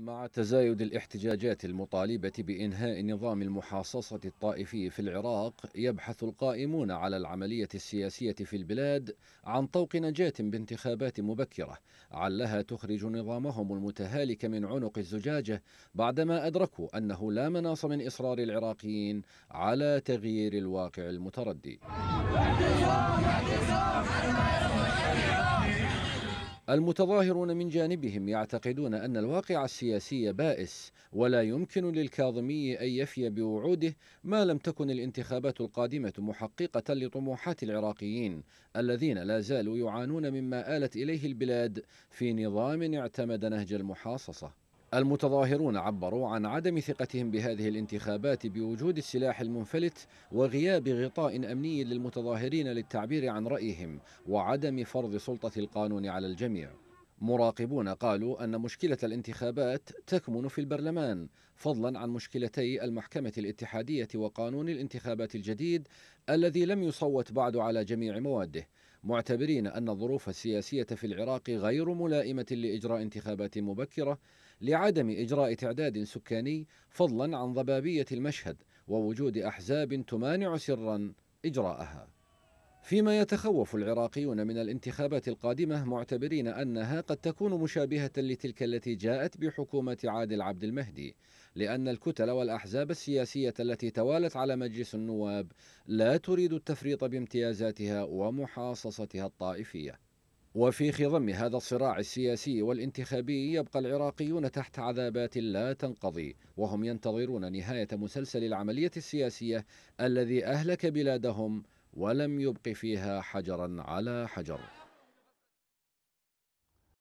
مع تزايد الاحتجاجات المطالبة بإنهاء نظام المحاصصة الطائفي في العراق يبحث القائمون على العملية السياسية في البلاد عن طوق نجاة بانتخابات مبكرة علها تخرج نظامهم المتهالك من عنق الزجاجة بعدما أدركوا أنه لا مناص من إصرار العراقيين على تغيير الواقع المتردي المتظاهرون من جانبهم يعتقدون ان الواقع السياسي بائس ولا يمكن للكاظمي ان يفي بوعوده ما لم تكن الانتخابات القادمه محققه لطموحات العراقيين الذين لا زالوا يعانون مما الت اليه البلاد في نظام اعتمد نهج المحاصصه المتظاهرون عبروا عن عدم ثقتهم بهذه الانتخابات بوجود السلاح المنفلت وغياب غطاء امني للمتظاهرين للتعبير عن رايهم وعدم فرض سلطه القانون على الجميع مراقبون قالوا أن مشكلة الانتخابات تكمن في البرلمان فضلا عن مشكلتي المحكمة الاتحادية وقانون الانتخابات الجديد الذي لم يصوت بعد على جميع مواده معتبرين أن الظروف السياسية في العراق غير ملائمة لإجراء انتخابات مبكرة لعدم إجراء تعداد سكاني فضلا عن ضبابية المشهد ووجود أحزاب تمانع سرا إجراءها فيما يتخوف العراقيون من الانتخابات القادمة معتبرين أنها قد تكون مشابهة لتلك التي جاءت بحكومة عادل عبد المهدي لأن الكتل والأحزاب السياسية التي توالت على مجلس النواب لا تريد التفريط بامتيازاتها ومحاصصتها الطائفية وفي خضم هذا الصراع السياسي والانتخابي يبقى العراقيون تحت عذابات لا تنقضي وهم ينتظرون نهاية مسلسل العملية السياسية الذي أهلك بلادهم ولم يبق فيها حجرا على حجر